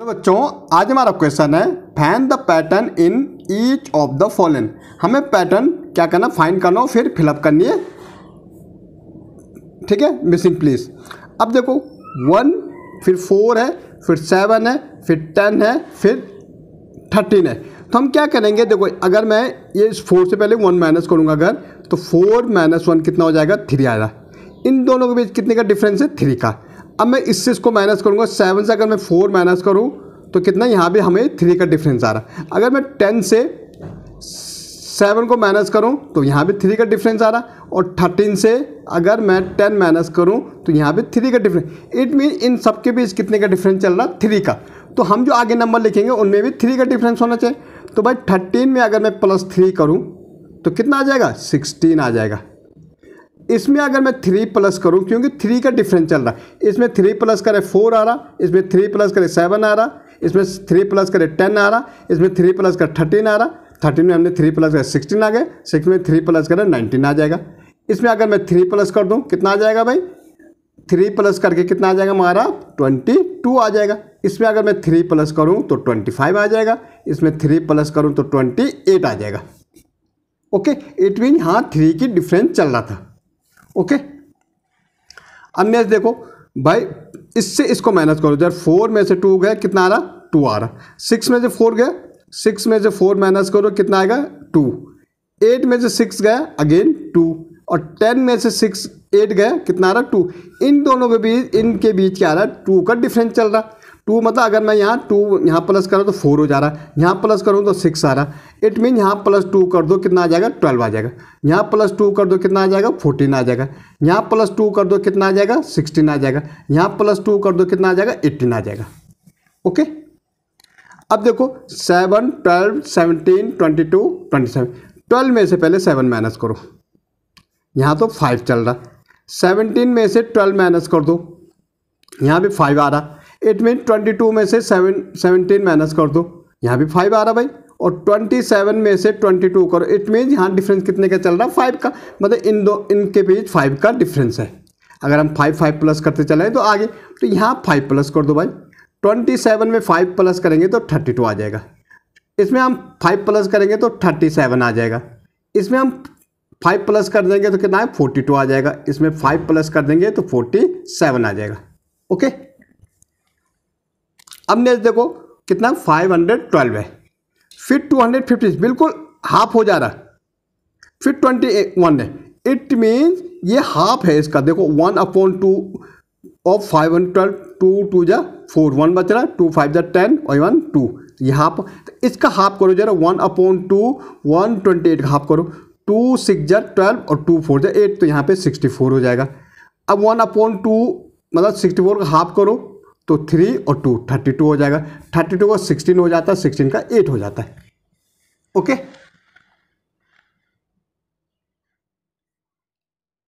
तो बच्चों आज हमारा क्वेश्चन है find the pattern in each of the following हमें पैटर्न क्या करना फाइंड करना फिर फिलअप करनी है ठीक है मिसिंग प्लीज अब देखो वन फिर फोर है फिर सेवन है फिर टेन है फिर थर्टीन है तो हम क्या करेंगे देखो अगर मैं ये इस फोर से पहले वन माइनस करूँगा अगर तो फोर माइनस वन कितना हो जाएगा थ्री आएगा इन दोनों के बीच कितने का डिफरेंस है थ्री का अब मैं इससे इसको माइनस करूँगा सेवन से अगर मैं फोर माइनस करूँ तो कितना यहाँ भी हमें थ्री का डिफरेंस आ रहा है अगर मैं टेन से सेवन को माइनस करूँ तो यहाँ भी थ्री का डिफरेंस आ रहा और थर्टीन से अगर मैं टेन माइनस करूँ तो यहाँ भी थ्री का डिफरेंस इट मीन इन सब के बीच कितने का डिफरेंस चल रहा थ्री का तो हम जो आगे नंबर लिखेंगे उनमें भी थ्री का डिफरेंस होना चाहिए तो भाई थर्टीन में अगर मैं प्लस थ्री करूँ तो कितना आ जाएगा सिक्सटीन आ जाएगा इसमें अगर मैं थ्री प्लस करूँ क्योंकि थ्री का डिफरेंस चल रहा है इसमें थ्री प्लस करें फोर आ रहा इसमें थ्री प्लस करें सेवन आ रहा इसमें थ्री प्लस करें टेन आ रहा इसमें थ्री प्लस कर थर्टीन आ रहा थर्टीन में हमने थ्री प्लस करें सिक्सटीन आ गए सिक्स में थ्री प्लस करें नाइनटीन आ जाएगा इसमें अगर मैं थ्री प्लस कर दूँ कितना आ जाएगा भाई थ्री प्लस करके कितना आ जाएगा हमारा ट्वेंटी टू आ जाएगा इसमें अगर मैं थ्री प्लस करूँ तो ट्वेंटी फाइव आ जाएगा इसमें थ्री प्लस करूँ तो ट्वेंटी एट आ जाएगा ओके इट मीन हाँ थ्री की डिफरेंस चल रहा था ओके अब नेक्स्ट देखो भाई इससे इसको माइनस करो जब फोर में से टू गया कितना आ रहा टू आ रहा सिक्स में से फोर गया सिक्स में से फोर माइनस करो कितना आएगा टू एट में से सिक्स गया अगेन टू और टेन में से सिक्स एट गया कितना आ रहा टू इन दोनों के बीच इनके बीच क्या आ रहा है टू का डिफरेंस चल रहा टू मतलब अगर मैं यहाँ टू यहाँ प्लस करूँ तो फोर हो जा रहा है यहाँ प्लस करूँ तो सिक्स आ रहा है इट मीन यहाँ प्लस टू कर दो कितना आ जाएगा ट्वेल्व आ जाएगा यहाँ प्लस टू कर दो कितना आ जाएगा फोर्टीन आ जाएगा यहाँ प्लस टू कर दो कितना आ जाएगा सिक्सटीन आ जाएगा यहाँ प्लस टू कर दो कितना आ जाएगा एट्टीन आ जाएगा ओके अब देखो seven twelve seventeen twenty two twenty seven twelve में से पहले सेवन माइनस करो यहाँ तो फाइव चल रहा सेवनटीन में से ट्वेल्व माइनस कर दो यहाँ भी फाइव आ रहा इट मीन ट्वेंटी टू में से सेवन सेवनटीन माइनस कर दो यहाँ भी फाइव आ रहा भाई और ट्वेंटी सेवन में से ट्वेंटी टू करो इट मीन यहाँ डिफरेंस कितने का चल रहा है फाइव का मतलब इन दो इनके बीच फाइव का डिफरेंस है अगर हम फाइव फाइव प्लस करते चलें तो आगे तो यहाँ फाइव प्लस कर दो भाई ट्वेंटी सेवन में फाइव प्लस करेंगे तो थर्टी टू आ जाएगा इसमें हम फाइव प्लस करेंगे तो थर्टी सेवन आ जाएगा इसमें हम फाइव प्लस कर देंगे तो कितना है फोर्टी टू आ जाएगा इसमें फाइव प्लस कर देंगे तो फोर्टी सेवन आ जाएगा ओके अब नेक्स्ट देखो कितना 512 है फिर 250 बिल्कुल हाफ हो जा रहा फिर 21 है इट मीन्स ये हाफ है इसका देखो one upon two of five hundred twelve two two जा फोर वन बच रहा है टू फाइव जा टेन और वन टू ये हाफ तो इसका हाफ करो जरा one upon two one twenty eight का हाफ करो टू सिक्स जा ट्वेल्व और टू फोर जा एट तो यहाँ पे सिक्सटी फोर हो जाएगा अब वन अपॉन टू मतलब सिक्सटी फोर का हाफ करो तो थ्री और टू थर्टी टू हो जाएगा थर्टी टू का सिक्सटीन हो जाता है सिक्सटीन का एट हो जाता है ओके